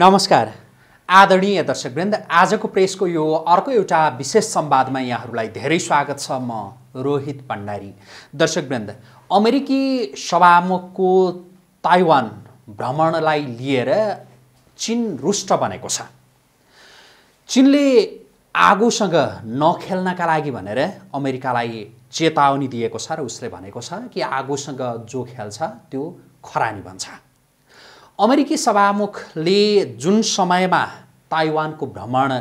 नमस्कार आदरणीय दर्शकवृन्द आजको प्रेसको यो अर्को एउटा विशेष संवादमा यहाँहरूलाई धेरै स्वागत छ म रोहित पण्डारी दर्शकवृन्द अमेरिकी सभामुखको ताइवान भ्रमणलाई लिएर चिन रुष्ट बनेको छ चिनले आगोसँग नखेल्नका लागि भनेर अमेरिकालाई चेतावनी दिएको छ र उसले भनेको छ कि आगोसँग जो खेल्छ त्यो खरानी भन्छ अमेरिकी सभामुखले जुन समयमा ताइवानको भ्रमण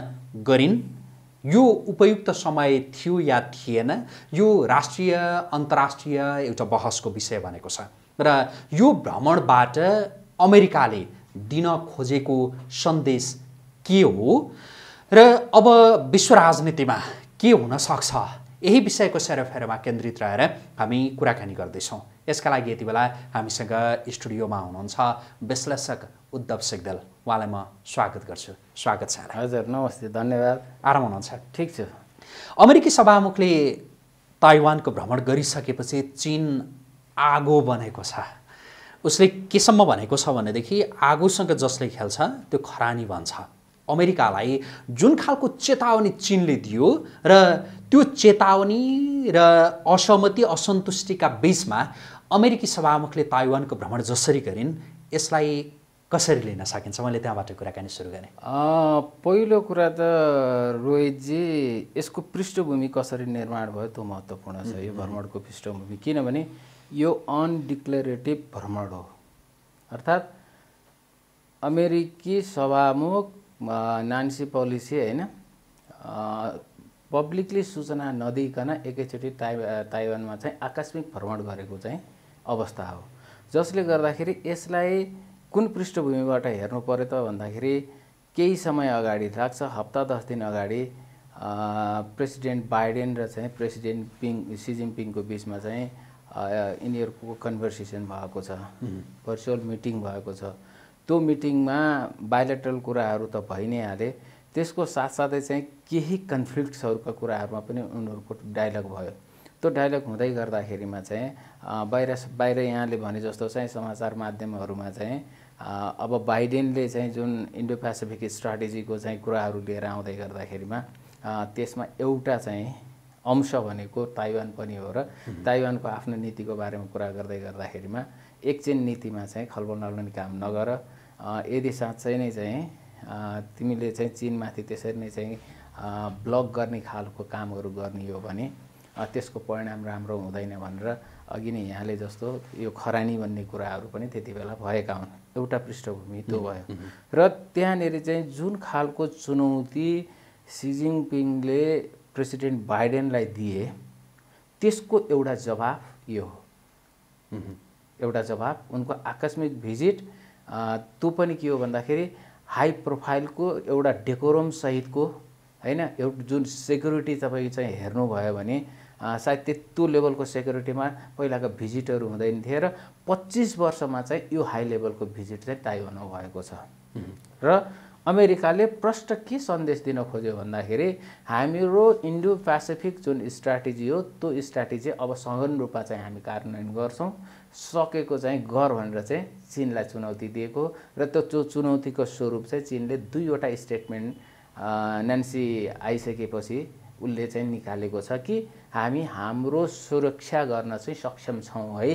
गरिन् यो उपयुक्त समय थियो या थिएन यो राष्ट्रिय अन्तर्राष्ट्रिय एउटा बहसको विषय भनेको छ र यो भ्रमणबाट अमेरिकाले दिन खोजेको सन्देश के हो र अब विश्व राजनीतिमा के हुनसक्छ यही विषयको सेरोफेरोमा केन्द्रित रहेर हामी कुराकानी गर्दैछौँ यसका लागि यति बेला हामीसँग स्टुडियोमा हुनुहुन्छ विश्लेषक उद्धव सिग्देल उहाँलाई म स्वागत गर्छु स्वागत छ हजुर नमस्ते धन्यवाद आराम हुनुहुन्छ ठिक छ अमेरिकी सभामुखले ताइवानको भ्रमण गरिसकेपछि चिन आगो बनेको छ उसले केसम्म भनेको छ भनेदेखि आगोसँग जसले खेल्छ त्यो खरानी भन्छ अमेरिकालाई जुन खालको चेतावनी चिनले दियो र त्यो चेतावनी र असहमति असन्तुष्टिका बिचमा अमेरिकी सभामुखले ताइवानको भ्रमण जसरी गरिन् यसलाई कसरी लिन सकिन्छ मैले त्यहाँबाट कुराकानी सुरु गरेँ पहिलो कुरा त रोहितजी यसको पृष्ठभूमि कसरी निर्माण भयो त्यो महत्त्वपूर्ण छ यो भ्रमणको पृष्ठभूमि किनभने यो अनडिक्लेरेटिभ भ्रमण हो अर्थात् अमेरिकी सभामुख नान्सी पोलिसी होइन पब्लिकली सूचना नदिइकन एकैचोटि ताइ ताइवानमा चाहिँ आकस्मिक भ्रमण गरेको चाहिँ अवस्था हो जसले गर्दाखेरि यसलाई कुन पृष्ठभूमिबाट हेर्नु पऱ्यो त भन्दाखेरि केही समय अगाडि लाग्छ हप्ता दस दिन अगाडि प्रेसिडेन्ट बाइडेन र चाहिँ प्रेसिडेन्ट पिङ सी बिचमा चाहिँ यिनीहरूको कन्भर्सेसन भएको छ भर्चुअल मिटिङ भएको छ त्यो मिटिङमा बायोलेट्रल कुराहरू त भइ नै हाले त्यसको साथसाथै चाहिँ केही कन्फ्लिक्ट्सहरूका कुराहरूमा पनि उनीहरूको डायलग भयो त्यो डायलग हुँदै गर्दाखेरिमा चाहिँ बाहिर बाहिर यहाँले भने जस्तो चाहिँ समाचार माध्यमहरूमा चाहिँ अब बाइडेनले चाहिँ जुन इन्डो पेसिफिक स्ट्राटेजीको चाहिँ कुराहरू लिएर आउँदै गर्दाखेरिमा त्यसमा एउटा चाहिँ अंश भनेको ताइवान पनि हो र ताइवानको आफ्नो नीतिको बारेमा कुरा गर्दै गर्दाखेरिमा एकछिन नीतिमा चाहिँ खलबल नलुने काम नगर यदि साँच्चै नै चाहिँ तिमीले चाहिँ चिनमाथि त्यसरी नै चाहिँ ब्लक गर्ने खालको कामहरू गर्ने हो भने त्यसको परिणाम राम्रो हुँदैन भनेर अघि नै यहाँले जस्तो यो खरानी भन्ने कुराहरू पनि त्यति बेला भएका हुन् एउटा पृष्ठभूमि त्यो भयो र त्यहाँनिर चाहिँ जुन खालको चुनौती सी पिङले प्रेसिडेन्ट बाइडेनलाई दिए त्यसको एउटा जवाब यो हो एउटा जवाब उनको आकस्मिक भिजिट त्यो पनि के हो भन्दाखेरि हाई प्रोफाइलको एउटा डेकोरम सहितको होइन एउटा जुन सेक्युरिटी तपाईँ चाहिँ हेर्नुभयो भने सायद त्यत्रो लेभलको सेक्युरिटीमा पहिलाको भिजिटहरू हुँदैन थिए र पच्चिस वर्षमा चाहिँ यो हाई लेभलको भिजिट चाहिँ ताइवानमा भएको छ र अमेरिकाले प्रष्ट के सन्देश दिन खोज्यो भन्दाखेरि हाम्रो इन्डो पेसिफिक जुन स्ट्राटेजी हो त्यो स्ट्राटेजी अब सघन रूपमा चाहिँ हामी कार्यान्वयन गर्छौँ सकेको चाहिँ गर भनेर चाहिँ चिनलाई चुनौती दिएको र त्यो चुनौतीको स्वरूप चाहिँ चिनले दुईवटा स्टेटमेन्ट नेन्सी आइसकेपछि उसले चाहिँ निकालेको छ कि हामी हाम्रो सुरक्षा गर्न चाहिँ सक्षम छौँ है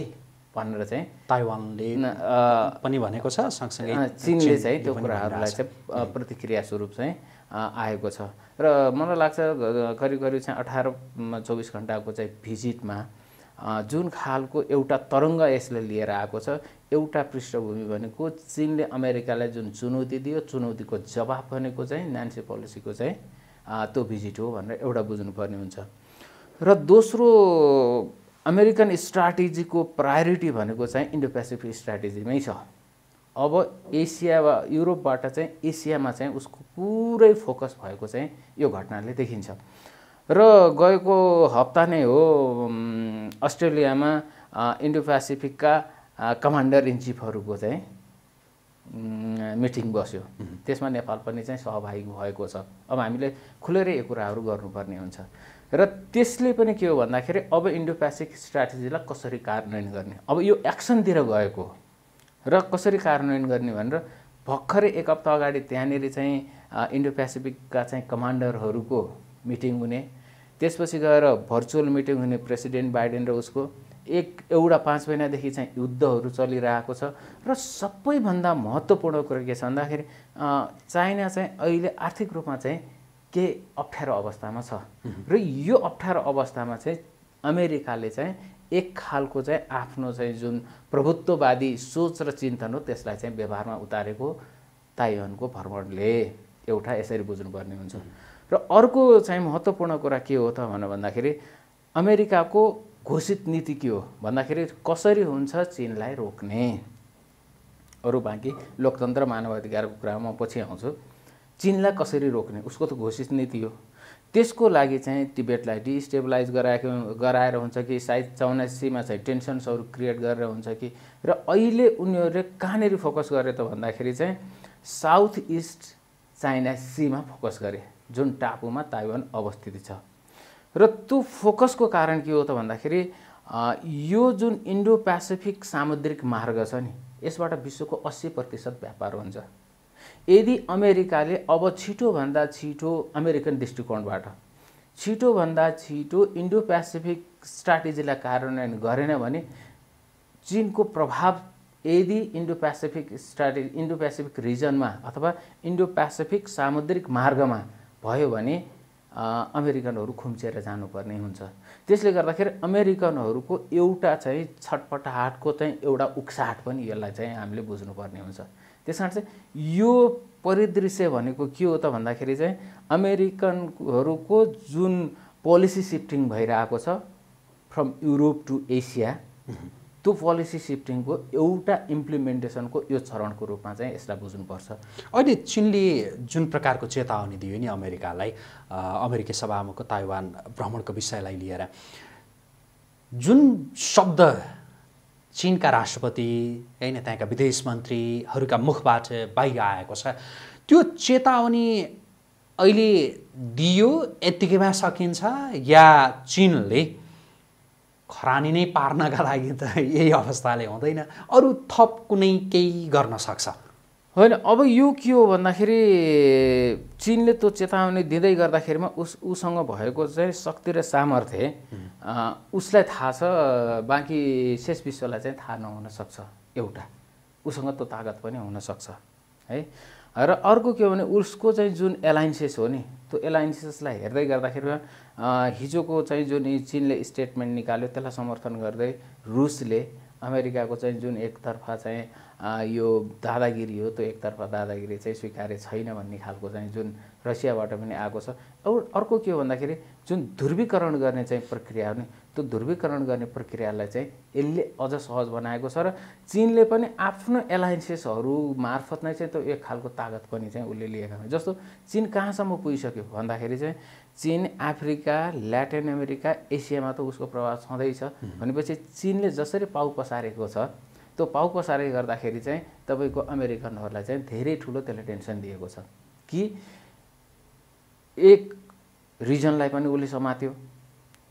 भनेर चाहिँ ताइवानले पनि भनेको छ सँगसँगै चिनले चाहिँ त्यो कुराहरूलाई चाहिँ प्रतिक्रिया स्वरूप चाहिँ आएको छ र मलाई लाग्छ करिब करिब चाहिँ अठार चौबिस घन्टाको चाहिँ भिजिटमा जुन खालको एउटा तरङ्ग यसले लिएर आएको छ एउटा पृष्ठभूमि भनेको चिनले अमेरिकालाई जुन चुनौती दियो चुनौतीको जवाफ भनेको चाहिँ नान्सी पोलिसीको चाहिँ त्यो भिजिट हो भनेर एउटा बुझ्नुपर्ने हुन्छ र दोस्रो अमेरिकन स्ट्राटेजीको प्रायोरिटी भनेको चाहिँ इन्डो पेसिफिक स्ट्राटेजीमै छ अब एसिया वा युरोपबाट चाहिँ एसियामा चाहिँ उसको पुरै फोकस भएको चाहिँ यो घटनाले देखिन्छ र गएको हप्ता नै हो अस्ट्रेलियामा इन्डो पेसिफिकका कमान्डर इन चिफहरूको चाहिँ मिटिङ बस्यो त्यसमा नेपाल पनि चाहिँ सहभागी भएको छ अब हामीले खुलेर यो कुराहरू गर्नुपर्ने हुन्छ र त्यसले पनि के हो भन्दाखेरि अब इन्डो पेसिफिक स्ट्राटेजीलाई कसरी कार्यान्वयन गर्ने अब यो एक्सनतिर गएको र कसरी कार्यान्वयन गर्ने भनेर भर्खरै एक हप्ता अगाडि त्यहाँनिर चाहिँ इन्डो पेसिफिकका चाहिँ कमान्डरहरूको मिटिङ हुने त्यसपछि गएर भर्चुअल मिटिङ हुने प्रेसिडेन्ट बाइडेन र उसको एक एउटा पाँच महिनादेखि चाहिँ युद्धहरू चलिरहेको छ र सबैभन्दा महत्त्वपूर्ण कुरा के छ भन्दाखेरि चाइना चाहिँ अहिले आर्थिक रूपमा चाहिँ के अप्ठ्यारो अवस्थामा छ र यो अप्ठ्यारो अवस्थामा चाहिँ अमेरिकाले चाहिँ एक खालको चाहिँ आफ्नो चाहिँ जुन प्रभुत्ववादी सोच र चिन्तन हो त्यसलाई चाहिँ व्यवहारमा उतारेको ताइवानको भ्रमणले एउटा यसरी बुझ्नुपर्ने हुन्छ र अर्को चाहिँ महत्त्वपूर्ण कुरा के हो त भनेर भन्दाखेरि अमेरिकाको घोषित नीति के हो भन्दाखेरि कसरी हुन्छ चिनलाई रोक्ने अरू बाँकी लोकतन्त्र मानवाधिकारको कुरामा म पछि आउँछु चिनलाई कसरी रोक्ने उसको त घोषित नीति हो त्यसको लागि चाहिँ तिब्बतलाई डिस्टेबलाइज गराएको गराएर हुन्छ कि सायद चौनासीमा चाहिँ टेन्सन्सहरू क्रिएट गरेर हुन्छ कि र अहिले उनीहरूले कहाँनिर फोकस गरे त भन्दाखेरि चाहिँ साउथ इस्ट चाइना सीमा फोकस गरे जुन टापुमा ताइवान अवस्थित छ र त्यो फोकसको कारण के हो त भन्दाखेरि यो जुन इन्डो पेसिफिक सामुद्रिक मार्ग छ नि यसबाट विश्वको अस्सी प्रतिशत व्यापार हुन्छ यदि अमेरिकाले अब छिटोभन्दा छिटो अमेरिकन दृष्टिकोणबाट छिटोभन्दा छिटो इन्डो पेसिफिक स्ट्राटेजीलाई कार्यान्वयन गरेन भने चिनको प्रभाव यदि Indo Pacific strategy Indo Pacific रिजनमा अथवा इन्डो पेसिफिक सामुद्रिक मार्गमा भयो भने अमेरिकनहरू खुम्चेर जानुपर्ने हुन्छ त्यसले गर्दाखेरि अमेरिकनहरूको एउटा चाहिँ छटपटाहाटको चाहिँ एउटा उक्साहट पनि यसलाई चाहिँ हामीले बुझ्नुपर्ने हुन्छ त्यस कारण चाहिँ यो परिदृश्य भनेको के हो त भन्दाखेरि चाहिँ अमेरिकनहरूको जुन पोलिसी सिफ्टिङ भइरहेको छ फ्रम युरोप टु एसिया त्यो पोलिसी सिफ्टिङको एउटा इम्प्लिमेन्टेसनको यो चरणको रूपमा चाहिँ यसलाई बुझ्नुपर्छ अहिले चिनले जुन प्रकारको चेतावनी दियो नि अमेरिकालाई अमेरिकी सभामुखको ताइवान भ्रमणको विषयलाई लिएर जुन शब्द चिनका राष्ट्रपति होइन त्यहाँका विदेश मन्त्रीहरूका मुखबाट बाहिर आएको छ त्यो चेतावनी अहिले दियो यत्तिकैमा सकिन्छ या चिनले खरानी नै पार्नका लागि त यही अवस्थाले हुँदैन अरू थप कुनै केही गर्न सक्छ होइन अब यो के हो भन्दाखेरि चिनले त्यो चेतावनी दिँदै गर्दाखेरिमा उस उसँग भएको चाहिँ शक्ति र सामर्थ्य उसलाई थाहा छ बाँकी शेष विश्वलाई चाहिँ थाहा नहुनसक्छ एउटा उसँग त्यो तागत पनि हुनसक्छ है र अर्को के हो भने उसको चाहिँ जुन एलायन्सेस हो नि त्यो एलायन्सेसलाई हेर्दै गर्दाखेरिमा हिजोको चाहिँ जुन चिनले स्टेटमेन्ट निकाल्यो त्यसलाई समर्थन गर्दै रुसले अमेरिकाको चाहिँ जुन एकतर्फ चाहिँ यो दादागिरी हो त्यो एकतर्फ दादागिरी चाहिँ स्वीकार्य छैन भन्ने खालको चाहिँ जुन रसियाबाट पनि आएको छ अरू अर्को के हो भन्दाखेरि जुन ध्रुवीकरण गर्ने चाहिँ प्रक्रिया हो नि त्यो ध्रुवीकरण गर्ने प्रक्रियालाई चाहिँ यसले अझ सहज बनाएको छ र चिनले पनि आफ्नो एलायन्सेसहरू मार्फत नै चाहिँ त्यो एक खालको तागत पनि चाहिँ उसले लिएका छन् जस्तो चिन कहाँसम्म पुगिसक्यो भन्दाखेरि चाहिँ चिन अफ्रिका ल्याटिन अमेरिका एसियामा त उसको प्रभाव छँदैछ भनेपछि चिनले जसरी पाउ पसारेको छ त्यो पाउ पसारे गर्दाखेरि चाहिँ तपाईँको अमेरिकनहरूलाई चाहिँ धेरै ठुलो त्यसले टेन्सन दिएको छ कि एक रिजनलाई पनि उसले समात्यो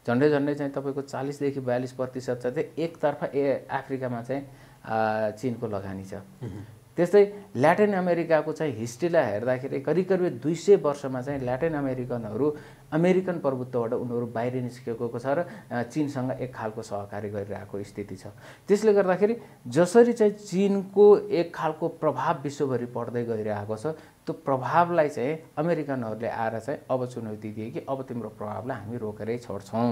झन्डै झन्डै चाहिँ तपाईँको चालिसदेखि बयालिस प्रतिशत चाहिँ एकतर्फ ए अफ्रिकामा चाहिँ चिनको लगानी छ त्यस्तै ल्याटिन अमेरिकाको चाहिँ हिस्ट्रीलाई हेर्दाखेरि करिब करिब दुई सय वर्षमा चाहिँ ल्याटिन अमेरिकनहरू अमेरिकन प्रभुत्वबाट उनीहरू बाहिर निस्किएको छ र चिनसँग एक खालको सहकारी गरिरहेको स्थिति छ त्यसले गर्दाखेरि जसरी चाहिँ चिनको एक खालको प्रभाव विश्वभरि पर्दै गइरहेको छ त्यो प्रभावलाई चाहिँ अमेरिकनहरूले आएर चाहिँ अब चुनौती दिए कि अब तिम्रो प्रभावलाई हामी रोकेरै छोड्छौँ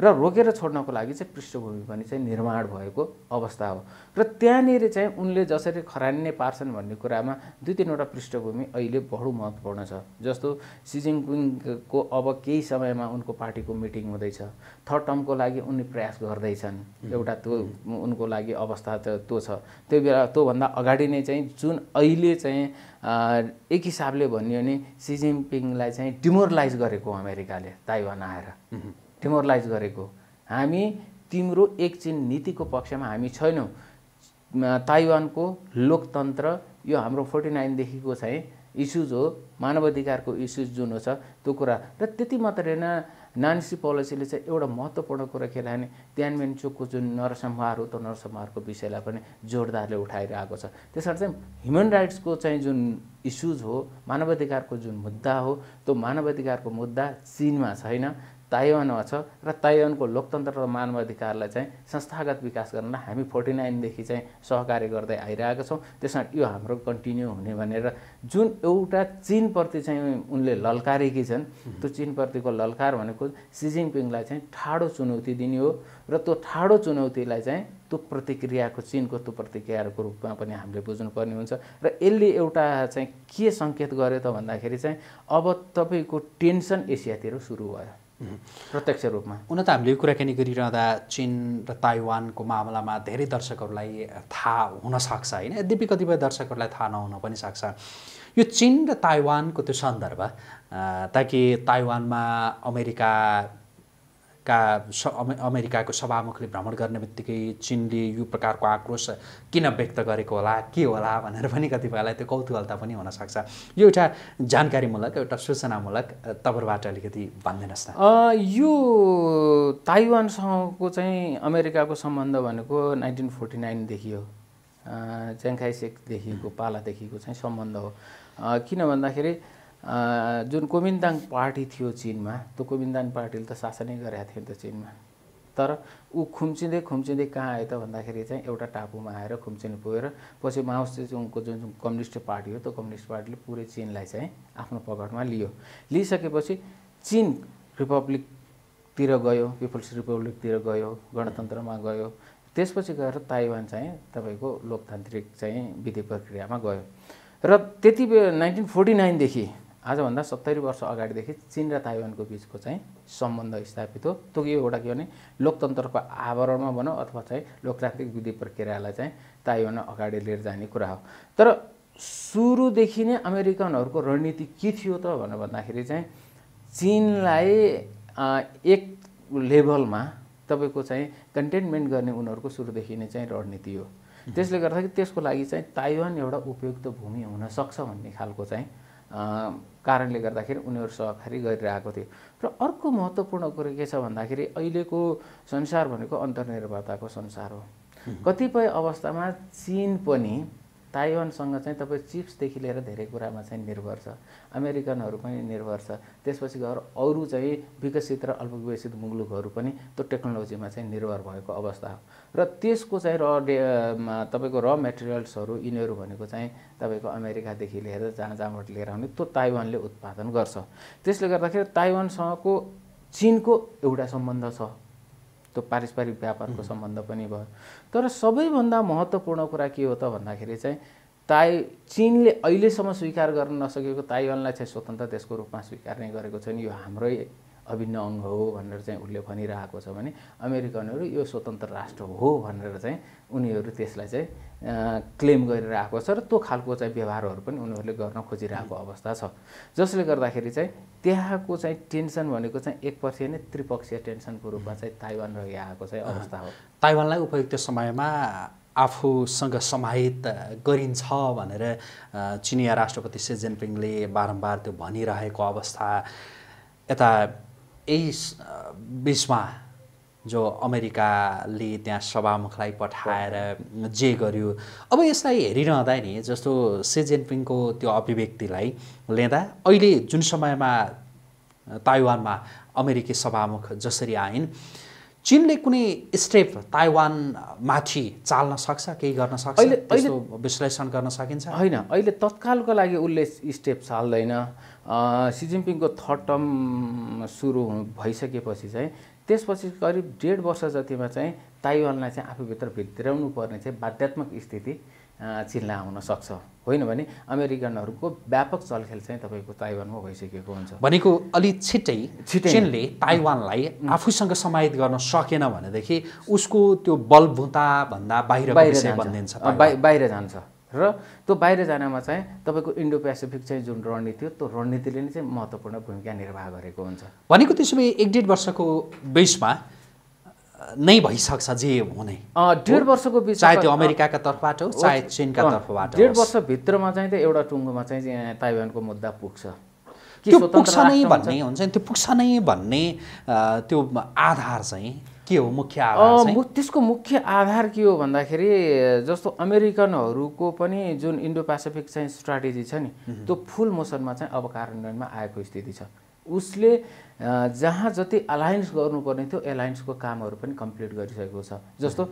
र रोकेर छोड्नको लागि चाहिँ पृष्ठभूमि पनि चाहिँ निर्माण भएको अवस्था हो र त्यहाँनिर चाहिँ उनले जसरी नै पार्छन् भन्ने कुरामा दुई तिनवटा पृष्ठभूमि अहिले बहु महत्त्वपूर्ण छ जस्तो सिजिङपिङको अब केही समयमा उनको पार्टीको मिटिङ हुँदैछ थर्ड टर्मको लागि उनले प्रयास गर्दैछन् एउटा त्यो उनको लागि अवस्था त्यो छ त्यो बेला त्योभन्दा अगाडि नै चाहिँ जुन अहिले चाहिँ एक हिसाबले भनियो भने सिजिङपिङलाई चाहिँ डिमोरलाइज गरेको अमेरिकाले ताइवान आएर डिमोरलाइज गरेको हामी तिम्रो एकचिन नीतिको पक्षमा हामी छैनौँ ताइवानको लोकतन्त्र यो हाम्रो फोर्टी नाइनदेखिको चाहिँ इस्युज हो मानवाधिकारको इस्युज जुन छ त्यो कुरा र त्यति मात्रै होइन नानसी पोलिसीले चाहिँ एउटा महत्त्वपूर्ण कुरा के भने त्यानमेन चोकको जुन नरसंहार हो त्यो नरसंहारको विषयलाई पनि जोरदारले उठाइरहेको छ त्यसर्थ चाहिँ ह्युमन राइट्सको चाहिँ जुन इस्युज हो मानवाधिकारको जुन मुद्दा हो त्यो मानवाधिकारको मुद्दा चिनमा छैन ताइवानमा छ र ताइवानको लोकतन्त्र र मानवाधिकारलाई चाहिँ संस्थागत विकास गर्नलाई हामी फोर्टी नाइनदेखि चाहिँ सहकार्य गर्दै आइरहेका छौँ त्यसमा यो हाम्रो कन्टिन्यू हुने भनेर जुन एउटा चिनप्रति चाहिँ उनले ललकारेकी छन् त्यो चिनप्रतिको ललकार भनेको सी जिनपिङलाई चाहिँ ठाडो चुनौती दिने हो र त्यो ठाडो चुनौतीलाई चाहिँ त्यो प्रतिक्रियाको चिनको त्यो प्रतिक्रियाको रूपमा पनि हामीले बुझ्नुपर्ने हुन्छ र यसले एउटा चाहिँ के सङ्केत गर्यो त भन्दाखेरि चाहिँ अब तपाईँको टेन्सन एसियातिर सुरु भयो प्रत्यक्ष रूपमा हुन त हामीले यो कुराकानी गरिरहँदा चिन र ताइवानको मामलामा धेरै दर्शकहरूलाई थाहा हुनसक्छ होइन यद्यपि कतिपय दर्शकहरूलाई थाहा नहुन पनि सक्छ यो चिन र ताइवानको त्यो सन्दर्भ ताकि ताइवानमा अमेरिका का स अमेरिकाको सभामुखले भ्रमण गर्ने बित्तिकै चिनले यो प्रकारको आक्रोश किन व्यक्त गरेको होला के होला भनेर पनि कतिपयलाई त्यो कौतूहलता पनि हुनसक्छ यो एउटा जानकारीमूलक एउटा सूचनामूलक तपाईँहरूबाट अलिकति भनिदिनुहोस् न यो ताइवानसँगको चाहिँ अमेरिकाको सम्बन्ध भनेको नाइन्टिन फोर्टी नाइनदेखि हो च्याङ्खाइसेकदेखिको पालादेखिको चाहिँ सम्बन्ध हो किन भन्दाखेरि जुन कोमिन्दाङ पार्टी थियो चिनमा त्यो कोमिन्दाङ पार्टीले त शासनै गरेका थियो नि त चिनमा तर ऊ खुम्चिँदै खुम्चिँदै कहाँ आयो त भन्दाखेरि चाहिँ एउटा टापुमा आएर खुम्चिनु पुगेर पछि माओसेचुङको जुन जुन कम्युनिस्ट पार्टी हो त्यो कम्युनिस्ट पार्टीले पुरै चिनलाई चाहिँ आफ्नो पकडमा लियो लिइसकेपछि चिन रिपब्लिकतिर गयो पिपल्स रिपब्लिकतिर गयो गणतन्त्रमा गयो त्यसपछि गएर ताइवान चाहिँ तपाईँको लोकतान्त्रिक चाहिँ विधि प्रक्रियामा गयो र त्यति बेला नाइन्टिन फोर्टी नाइनदेखि आजभन्दा सत्तरी वर्ष अगाडिदेखि चिन र ताइवानको बिचको चाहिँ सम्बन्ध स्थापित हो त्यो के एउटा के भने लोकतन्त्रको आवरणमा भनौँ अथवा चाहिँ लोकतान्त्रिक विधि प्रक्रियालाई चाहिँ ताइवान अगाडि लिएर जाने कुरा हो तर सुरुदेखि नै अमेरिकनहरूको रणनीति के थियो त भनेर भन्दाखेरि चाहिँ चिनलाई एक लेभलमा तपाईँको चाहिँ कन्टेन्मेन्ट गर्ने उनीहरूको सुरुदेखि नै चाहिँ रणनीति हो त्यसले गर्दाखेरि त्यसको लागि चाहिँ ताइवान एउटा उपयुक्त भूमि हुनसक्छ भन्ने खालको चाहिँ कारणले गर्दाखेरि उनीहरू सहकारी गरिरहेको थियो र अर्को महत्त्वपूर्ण कुरो के छ भन्दाखेरि अहिलेको संसार भनेको अन्तर्निर्भरताको संसार हो कतिपय अवस्थामा चिन पनि ताइवानसँग चाहिँ तपाईँ चिप्सदेखि लिएर धेरै कुरामा चाहिँ निर्भर छ अमेरिकनहरू पनि निर्भर छ त्यसपछि गएर अरू चाहिँ विकसित र अल्पविकसित मुलुकहरू पनि त्यो टेक्नोलोजीमा चाहिँ निर्भर भएको अवस्था हो र त्यसको चाहिँ र डे तपाईँको र मेटेरियल्सहरू यिनीहरू भनेको चाहिँ तपाईँको अमेरिकादेखि लिएर जहाँ जहाँबाट लिएर आउने त्यो ताइवानले उत्पादन गर्छ त्यसले गर्दाखेरि ताइवानसँगको चिनको एउटा सम्बन्ध छ त्यो पारस्परिक व्यापारको सम्बन्ध पनि भयो तर सबैभन्दा महत्त्वपूर्ण कुरा के हो त भन्दाखेरि चाहिँ ताइ चिनले अहिलेसम्म स्वीकार गर्न नसकेको ताइवानलाई चाहिँ स्वतन्त्र देशको रूपमा स्वीकार्ने गरेको छ नि यो हाम्रै अभिन्न अङ्ग हो भनेर चाहिँ उसले भनिरहेको छ भने अमेरिकनहरू यो स्वतन्त्र राष्ट्र हो भनेर चाहिँ उनीहरू त्यसलाई चाहिँ क्लेम गरिरहेको छ र त्यो खालको चाहिँ व्यवहारहरू पनि उनीहरूले गर्न खोजिरहेको अवस्था छ जसले गर्दाखेरि चाहिँ त्यहाँको चाहिँ टेन्सन भनेको चाहिँ एक पक्षीय नै त्रिपक्षीय टेन्सनको रूपमा चाहिँ ताइवान रहिआएको चाहिँ अवस्था हो ताइवानलाई उपयुक्त समयमा आफूसँग समाहित गरिन्छ भनेर चिनिया राष्ट्रपति सी जिनपिङले बारम्बार त्यो भनिरहेको अवस्था यता यही बिचमा जो अमेरिकाले त्यहाँ सभामुखलाई पठाएर जे गर्यो अब यसलाई हेरिरहँदा नि जस्तो से जेनपिङको त्यो अभिव्यक्तिलाई लिँदा अहिले जुन समयमा ताइवानमा अमेरिकी सभामुख जसरी आइन् चिनले कुनै स्टेप ताइवानमाथि चाल्न सक्छ केही गर्न सक्छ अहिले अहिले विश्लेषण गर्न सकिन्छ होइन अहिले तत्कालको लागि उसले स्टेप चाल्दैन सी थर्ड टर्म सुरु भइसकेपछि चाहिँ त्यसपछि करिब डेढ वर्ष जतिमा चाहिँ ताइवानलाई चाहिँ आफूभित्र भित्राउनु पर्ने चाहिँ बाध्यात्मक स्थिति चिल्ला आउन सक्छ होइन भने अमेरिकनहरूको व्यापक चलखेल चाहिँ तपाईँको ताइवानमा भइसकेको हुन्छ भनेको अलि छिट्टै चिनले ताइवानलाई आफूसँग समाहित गर्न सकेन भनेदेखि उसको त्यो बलभुताभन्दा बाहिर बाहिर भनिदिन्छ बाहिर जान्छ र त्यो बाहिर जानमा चाहिँ तपाईँको इन्डो पेसिफिक चाहिँ जुन रणनीति हो त्यो रणनीतिले नै चाहिँ महत्त्वपूर्ण भूमिका निर्वाह गरेको हुन्छ भनेको त्यसो भए एक डेढ वर्षको बेसमा नै भइसक्छ जे हुने डेढ वर्षको बिच चाहे त्यो अमेरिकाका तर्फबाट हो चाहे चिनका तर्फबाट डेढ वर्षभित्रमा चाहिँ त एउटा टुङ्गोमा चाहिँ ताइवानको मुद्दा पुग्छ त्यो पुग्छ नै भन्ने हुन्छ नि त्यो पुग्छ नै भन्ने त्यो आधार चाहिँ के हो मुख्य आधार त्यसको मुख्य आधार के हो भन्दाखेरि जस्तो अमेरिकनहरूको पनि जुन इन्डो पेसिफिक चाहिँ स्ट्राटेजी छ नि त्यो फुल मोसनमा चाहिँ अब कार्यान्वयनमा आएको स्थिति छ उसले जहाँ जति एलायन्स गर्नुपर्ने थियो एलायन्सको कामहरू पनि कम्प्लिट गरिसकेको छ जस्तो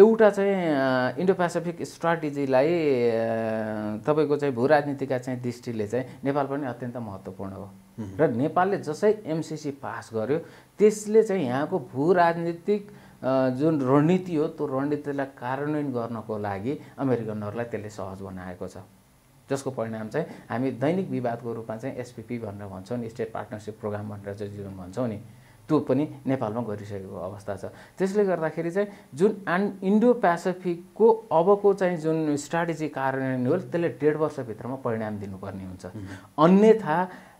एउटा चाहिँ इन्डो पेसिफिक स्ट्राटेजीलाई तपाईँको चाहिँ भू चाहिँ दृष्टिले चाहिँ नेपाल पनि अत्यन्त महत्त्वपूर्ण हो र नेपालले जसै एमसिसी पास गर्यो त्यसले चाहिँ यहाँको भू राजनीतिक जुन रणनीति हो त्यो रणनीतिलाई कार्यान्वयन गर्नको लागि अमेरिकनहरूलाई त्यसले सहज बनाएको छ जसको परिणाम चाहिँ हामी दैनिक विवादको रूपमा चाहिँ एसपिपी भनेर भन्छौँ नि स्टेट पार्टनरसिप प्रोग्राम भनेर चाहिँ जुन भन्छौँ नि त्यो पनि नेपालमा गरिसकेको अवस्था छ त्यसले गर्दाखेरि चाहिँ जुन एन्ड इन्डो पेसिफिकको अबको चाहिँ जुन स्ट्राटेजी कार्यान्वयन हो त्यसले डेढ वर्षभित्रमा परिणाम दिनुपर्ने हुन्छ अन्यथा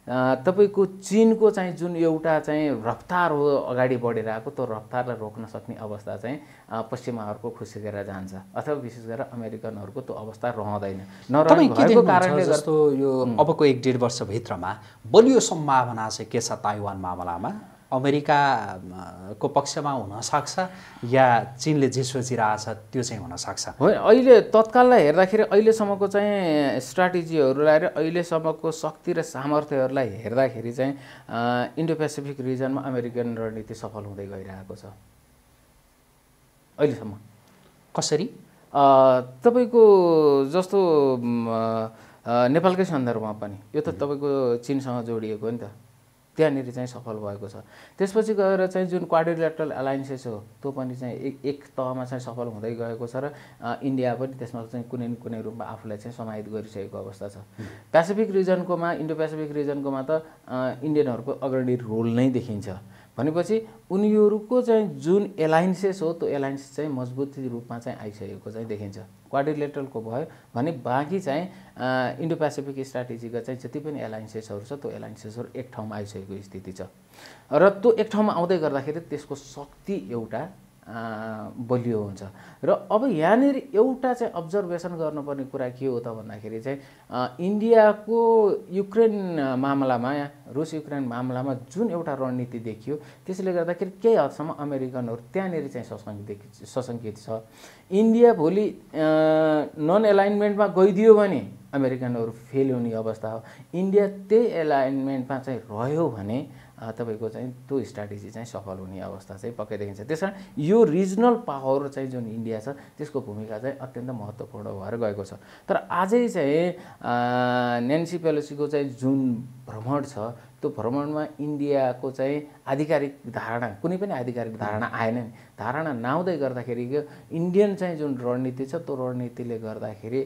तपाईँको चिनको चाहिँ जुन एउटा चाहिँ रफ्तार हो अगाडि बढेर आएको त्यो रफ्तारलाई रोक्न सक्ने अवस्था चाहिँ पश्चिमाहरूको खुसिएर जान्छ अथवा विशेष गरेर अमेरिकनहरूको त्यो अवस्था रहँदैन नरहेको कारणले जस्तो यो अबको एक डेढ वर्षभित्रमा बलियो सम्भावना चाहिँ के छ ताइवान मामलामा अमेरिकाको पक्षमा हुनसक्छ या चिनले जे सोचिरहेछ त्यो चाहिँ हुनसक्छ होइन अहिले तत्काललाई हेर्दाखेरि अहिलेसम्मको चाहिँ स्ट्राटेजीहरूलाई र अहिलेसम्मको शक्ति र सामर्थ्यहरूलाई हेर्दाखेरि चाहिँ इन्डो पेसिफिक रिजनमा अमेरिकन रणनीति सफल हुँदै गइरहेको छ अहिलेसम्म कसरी तपाईँको जस्तो नेपालकै सन्दर्भमा पनि यो त तपाईँको चिनसँग जोडिएको हो नि त त्यहाँनिर चाहिँ सफल भएको छ त्यसपछि गएर चाहिँ जुन क्वाड्रिलेटरल एलायन्सेस हो त्यो पनि चाहिँ एक एक तहमा चाहिँ सफल हुँदै गएको छ र इन्डिया पनि त्यसमा चाहिँ कुनै न कुनै रूपमा आफूलाई चाहिँ समाहित गरिसकेको अवस्था छ पेसिफिक रिजनकोमा इन्डो पेसिफिक रिजनकोमा त इन्डियनहरूको अग्रणी रोल नै देखिन्छ भनेपछि उनीहरूको चाहिँ जुन एलायन्सेस हो त्यो एलायन्स चाहिँ मजबुत रूपमा चाहिँ आइसकेको चाहिँ देखिन्छ क्वाड्रिलेटरलको भयो भने बाँकी चाहिँ इन्डो पेसिफिक स्ट्राटेजीका चाहिँ जति पनि एलायन्सेसहरू छ त्यो एलायन्सेसहरू एक ठाउँमा आइसकेको स्थिति छ र त्यो एक ठाउँमा आउँदै गर्दाखेरि त्यसको शक्ति एउटा बलियो हुन्छ र अब यहाँनिर एउटा चाहिँ अब्जर्भेसन गर्नुपर्ने कुरा के हो त भन्दाखेरि चाहिँ इन्डियाको युक्रेन मामलामा रुस युक्रेन मामलामा जुन एउटा रणनीति देखियो त्यसले गर्दाखेरि केही हदसम्म अमेरिकनहरू त्यहाँनिर चाहिँ सशङ्क देखि सशङ्कित छ इन्डिया भोलि नन एलाइनमेन्टमा गइदियो भने अमेरिकनहरू फेल हुने अवस्था हो इन्डिया त्यही एलाइनमेन्टमा चाहिँ रह्यो भने तपाईँको चाहिँ त्यो स्ट्राटेजी चाहिँ सफल हुने अवस्था चाहिँ पक्कै देखिन्छ त्यस कारण यो रिजनल पावर चाहिँ जुन इन्डिया छ त्यसको भूमिका चाहिँ अत्यन्त महत्त्वपूर्ण भएर गएको छ तर आजै चाहिँ नेन्सी पेलोसीको चाहिँ जुन भ्रमण छ त्यो भ्रमणमा इन्डियाको चाहिँ आधिकारिक धारणा कुनै पनि आधिकारिक धारणा आएन नि धारणा नआउँदै गर्दाखेरि इन्डियन चाहिँ जुन रणनीति छ त्यो रणनीतिले गर्दाखेरि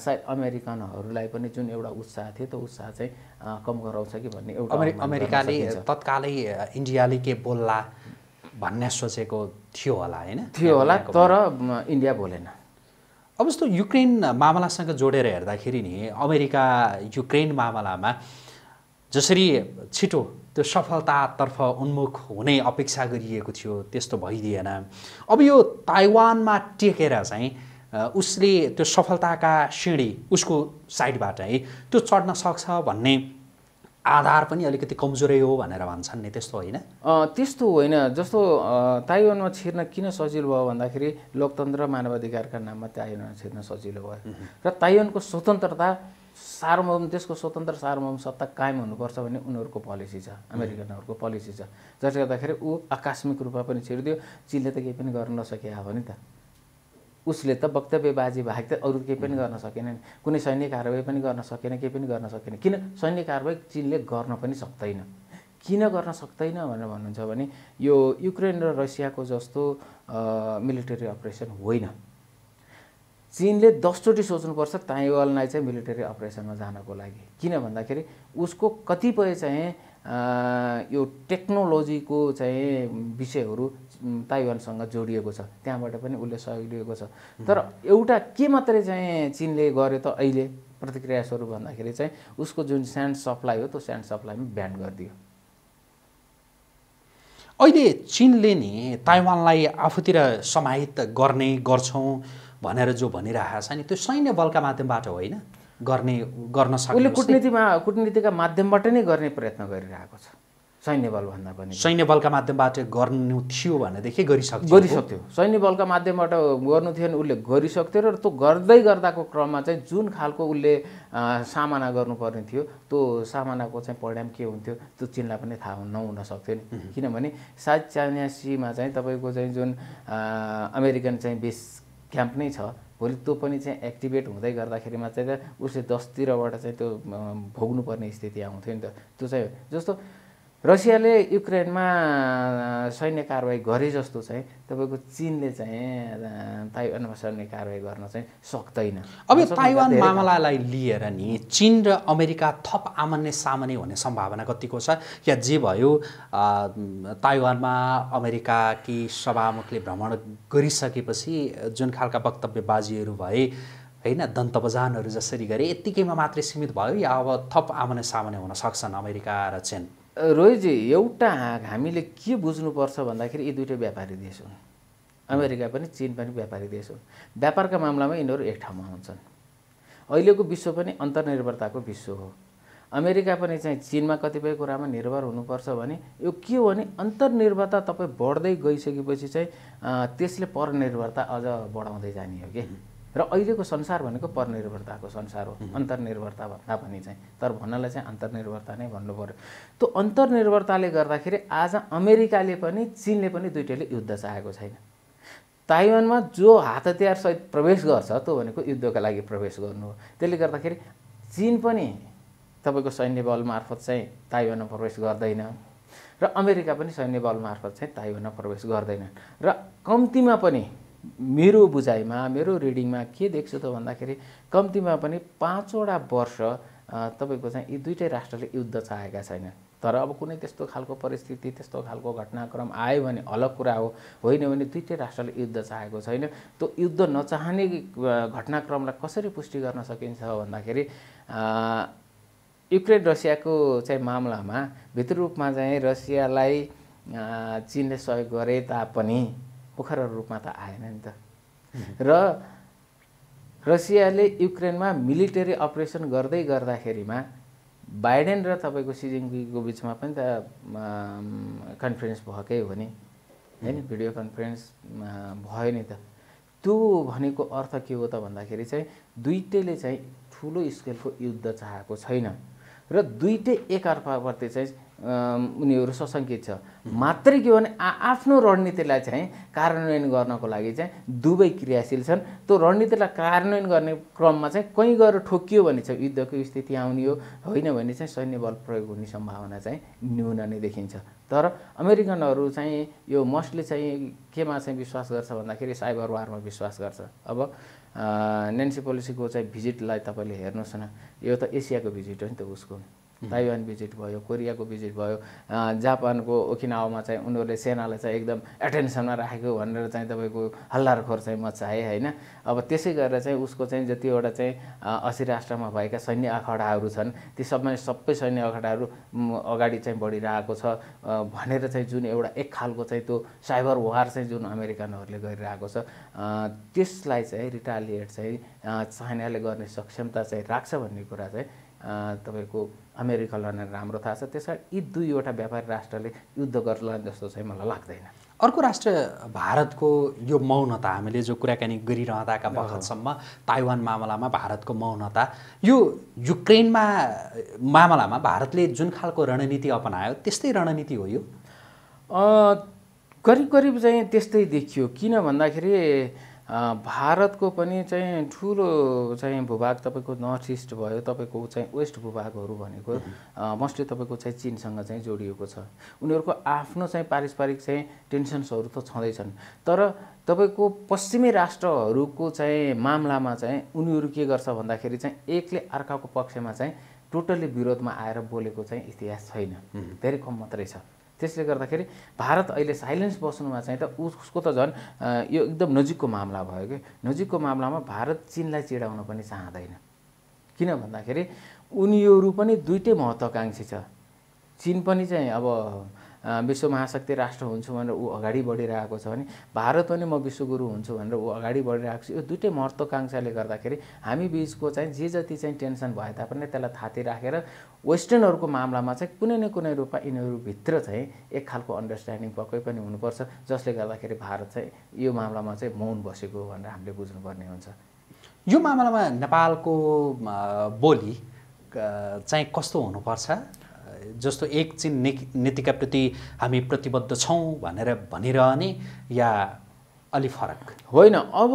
सायद अमेरिकनहरूलाई पनि जुन एउटा उत्साह थियो त्यो उत्साह चाहिँ कम गराउँछ कि भन्ने एउटा अमेरिकाले तत्कालै इन्डियाले के बोल्ला भन्ने सोचेको थियो होला होइन थियो होला तर इन्डिया बोलेन अब जस्तो युक्रेन मामलासँग जोडेर हेर्दाखेरि नि अमेरिका युक्रेन मामलामा जसरी छिटो त्यो सफलतातर्फ उन्मुख हुने अपेक्षा गरिएको थियो त्यस्तो भइदिएन अब यो ताइवानमा टेकेर चाहिँ उसले त्यो सफलताका सिँढी उसको साइडबाट है त्यो चढ्न सक्छ भन्ने आधार पनि अलिकति कमजोरै हो भनेर भन्छन् नि त्यस्तो होइन त्यस्तो होइन जस्तो ताइवानमा छिर्न किन सजिलो भयो भन्दाखेरि लोकतन्त्र मानवाधिकारका नाममा ताइवानमा छिर्न सजिलो भयो र ताइवानको स्वतन्त्रता सार्वभौम देशको स्वतन्त्र सार्वभौम सत्ता कायम हुनुपर्छ भन्ने उनीहरूको पोलिसी छ अमेरिकनहरूको पोलिसी छ जसले गर्दाखेरि ऊ आकस्मिक रूपमा पनि छिरिदियो चिनले त केही पनि गर्न नसके हो नि त उसले त वक्तव्यबाजी बाहेक त अरू केही पनि गर्न सकेन कुनै सैन्य कारवाही पनि गर्न सकेन केही पनि गर्न सकेन किन सैन्य कारवाही चिनले गर्न पनि सक्दैन किन गर्न सक्दैन भनेर भन्नुहुन्छ भने यो युक्रेन र रसियाको जस्तो मिलिटरी अपरेसन होइन चिनले दसचोटि सोच्नुपर्छ ताइवानलाई चाहिँ मिलिटरी अपरेसनमा जानको लागि किन भन्दाखेरि उसको कतिपय चाहिँ यो टेक्नोलोजीको चाहिँ विषयहरू ताइवानसँग जोडिएको छ त्यहाँबाट पनि उसले सहयोग लिएको छ तर एउटा के मात्रै चाहिँ चिनले गर्यो त अहिले प्रतिक्रिया स्वरूप भन्दाखेरि चाहिँ उसको जुन स्यान्ड सप्लाई हो त्यो स्यान्ड पनि ब्यान गरिदियो अहिले चिनले नि ताइवानलाई आफूतिर समाहित गर्ने गर्छौँ भनेर जो भनिरहेको छ नि त्यो सैन्य बलका माध्यमबाट होइन गर्ने गर्न सक्छ उसले कुटनीतिमा कुटनीतिका माध्यमबाट नै गर्ने प्रयत्न गरिरहेको छ सैन्य बलभन्दा पनि सैन्य बलका माध्यमबाट गर्नु थियो भनेदेखि गरिसक्थ्यो गरिसक्थ्यो सैन्य बलका माध्यमबाट गर्नु थियो भने उसले गरिसक्थ्यो र त्यो गर्दै गर्दाको क्रममा चाहिँ जुन खालको उसले सामना गर्नुपर्ने थियो त्यो सामनाको चाहिँ परिणाम के हुन्थ्यो त्यो चिनलाई पनि थाहा नहुन सक्थ्यो नि किनभने सात चान्यासीमा चाहिँ तपाईँको चाहिँ जुन अमेरिकन चाहिँ बेस क्याम्प नै छ भोलि त्यो पनि चाहिँ एक्टिभेट हुँदै गर्दाखेरिमा चाहिँ उसले दसतिरबाट चाहिँ त्यो भोग्नुपर्ने स्थिति आउँथ्यो नि त त्यो चाहिँ जस्तो रसियाले युक्रेनमा सैन्य कारवाही गरे जस्तो चाहिँ तपाईँको चिनले चाहिँ ताइवानमा सैन्य कारवाही गर्न चाहिँ सक्दैन अब ताइवान मामलालाई लिएर नि चिन र अमेरिका थप आमान्य सामान्य हुने सम्भावना कतिको छ या जे भयो ताइवानमा अमेरिकाकी सभामुखले भ्रमण गरिसकेपछि जुन खालका वक्तव्यबाजीहरू भए होइन बजानहरू जसरी गरे यत्तिकैमा मात्रै सीमित भयो या अब थप आमान्य सामान्य हुन सक्छन् अमेरिका र चेन रोहितजी एउटा हामीले के बुझ्नुपर्छ भन्दाखेरि यी दुइटै व्यापारी देश हुन् अमेरिका पनि चिन पनि व्यापारी देश हुन् व्यापारका मामलामा यिनीहरू एक ठाउँमा हुन्छन् अहिलेको विश्व पनि अन्तर्निर्भरताको विश्व हो अमेरिका पनि चाहिँ चिनमा कतिपय कुरामा निर्भर हुनुपर्छ भने यो के हो भने अन्तर्निर्भरता तपाईँ बढ्दै गइसकेपछि चाहिँ त्यसले परनिर्भरता अझ बढाउँदै जाने हो कि र अहिलेको संसार भनेको परनिर्भरताको संसार हो अन्तर्निर्भरता भन्दा पनि चाहिँ तर भन्नलाई चाहिँ अन्तर्निर्भरता नै भन्नु पऱ्यो त्यो अन्तर्निर्भरताले गर्दाखेरि आज अमेरिकाले पनि चिनले पनि दुइटैले युद्ध चाहेको छैन ताइवानमा जो हात हतियारसहित प्रवेश गर्छ त्यो भनेको युद्धका लागि प्रवेश गर्नु हो त्यसले गर्दाखेरि चिन पनि तपाईँको सैन्य बल मार्फत चाहिँ ताइवानमा प्रवेश गर्दैन र अमेरिका पनि सैन्य बल मार्फत चाहिँ ताइवानमा प्रवेश गर्दैनन् र कम्तीमा पनि मेरो बुझाइमा मेरो रिडिङमा के देख्छु त भन्दाखेरि कम्तीमा पनि पाँचवटा वर्ष तपाईँको चाहिँ यी दुइटै राष्ट्रले युद्ध चाहेका छैन तर अब कुनै त्यस्तो खालको परिस्थिति त्यस्तो खालको घटनाक्रम आयो भने अलग कुरा हो होइन भने दुइटै राष्ट्रले युद्ध चाहेको छैन त्यो युद्ध नचाहने घटनाक्रमलाई कसरी पुष्टि गर्न सकिन्छ भन्दाखेरि युक्रेन रसियाको चाहिँ मामलामा भित्र रूपमा चाहिँ रसियालाई चिनले सहयोग गरे तापनि पोखरा रूपमा त आएन नि त र रसियाले युक्रेनमा मिलिटरी अपरेसन गर्दै गर्दाखेरिमा बाइडेन र तपाईँको सिजिङको बिचमा पनि त कन्फरेन्स भएकै हो नि होइन भिडियो कन्फरेन्स भयो नि त त्यो भनेको अर्थ के हो त भन्दाखेरि चाहिँ दुइटैले चाहिँ ठुलो स्केलको युद्ध चाहेको छैन र दुइटै एकअर्काप्रति चाहिँ उनीहरू सशङ्कित छ मात्रै के हो भने आफ्नो रणनीतिलाई चाहिँ कार्यान्वयन गर्नको लागि चाहिँ दुवै क्रियाशील छन् त्यो रणनीतिलाई कार्यान्वयन गर्ने क्रममा चाहिँ कहीँ गएर ठोकियो भने चाहिँ युद्धको स्थिति आउने होइन भने चाहिँ सैन्य बल प्रयोग हुने सम्भावना चाहिँ न्यून नै देखिन्छ तर अमेरिकनहरू चाहिँ यो मोस्टली चाहिँ केमा चाहिँ विश्वास गर्छ भन्दाखेरि साइबर वारमा विश्वास गर्छ अब नेन्सी पोलिसीको चाहिँ भिजिटलाई तपाईँले हेर्नुहोस् न यो त एसियाको भिजिट हो नि त उसको ताइवान भिजिट भयो कोरियाको भिजिट भयो जापानको ओकिनावामा चाहिँ उनीहरूले सेनालाई चाहिँ एकदम एटेन्सनमा राखेको भनेर चाहिँ तपाईँको हल्लारखोर चाहिँ मचाए होइन अब त्यसै गरेर चाहिँ उसको चाहिँ जतिवटा चाहिँ असी राष्ट्रमा भएका सैन्य अखडाहरू छन् ती सबै सबै सैन्य अखडाहरू अगाडि चाहिँ बढिरहेको छ भनेर चाहिँ जुन एउटा एक खालको चाहिँ त्यो साइबर वार चाहिँ जुन अमेरिकनहरूले गरिरहेको छ त्यसलाई चाहिँ रिटालिएट चाहिँ चाइनाले गर्ने सक्षमता चाहिँ राख्छ भन्ने कुरा चाहिँ तपाईँको अमेरिकालाई राम्रो थाहा छ त्यस कारण यी दुईवटा व्यापारी राष्ट्रले युद्ध गर्ला जस्तो चाहिँ मलाई लाग्दैन अर्को राष्ट्र भारतको यो मौनता हामीले जो कुराकानी गरिरहँदाका बखतसम्म ताइवान मामलामा भारतको मौनता यो युक्रेनमा मामलामा भारतले जुन खालको रणनीति अपनायो त्यस्तै रणनीति हो यो करिब करिब चाहिँ त्यस्तै देखियो किन भन्दाखेरि भारतको पनि चाहिँ ठुलो चाहिँ भूभाग तपाईँको नर्थ इस्ट भयो तपाईँको चाहिँ वेस्ट भूभागहरू भनेको मोस्टली तपाईँको चाहिँ चिनसँग चाहिँ जोडिएको छ उनीहरूको आफ्नो चाहिँ पारिस्पारिक चाहिँ टेन्सन्सहरू त छँदैछन् तर तपाईँको पश्चिमी राष्ट्रहरूको चाहिँ मामलामा चाहिँ उनीहरू के गर्छ भन्दाखेरि चाहिँ एकले अर्काको पक्षमा चाहिँ टोटल्ली विरोधमा आएर बोलेको चाहिँ इतिहास छैन धेरै कम मात्रै छ त्यसले गर्दाखेरि भारत अहिले साइलेन्स बस्नुमा चाहिँ त उसको त झन् यो एकदम नजिकको मामला भयो कि नजिकको मामलामा भारत चिनलाई चिडाउन पनि चाहँदैन किन भन्दाखेरि उनीहरू पनि दुइटै महत्त्वकाङ्क्षी छ चिन पनि चाहिँ अब विश्व महाशक्ति राष्ट्र हुन्छु भनेर ऊ अगाडि बढिरहेको छ भने भारत पनि म विश्वगुरु हुन्छु भनेर ऊ अगाडि बढिरहेको छु यो दुइटै महत्त्वकाङ्क्षाले गर्दाखेरि हामी बिचको चाहिँ जे जति चाहिँ टेन्सन भए तापनि त्यसलाई थाती राखेर वेस्टर्नहरूको मामलामा चाहिँ कुनै न कुनै रूपमा यिनीहरूभित्र चाहिँ एक खालको अन्डरस्ट्यान्डिङ पक्कै पनि हुनुपर्छ जसले गर्दाखेरि भारत चाहिँ यो मामलामा चाहिँ मौन बसेको भनेर हामीले बुझ्नुपर्ने हुन्छ यो मामलामा नेपालको बोली चाहिँ कस्तो हुनुपर्छ जस्तो एक नि नीतिका प्रति हामी प्रतिबद्ध छौँ भनेर भनिरहने या अलि फरक होइन अब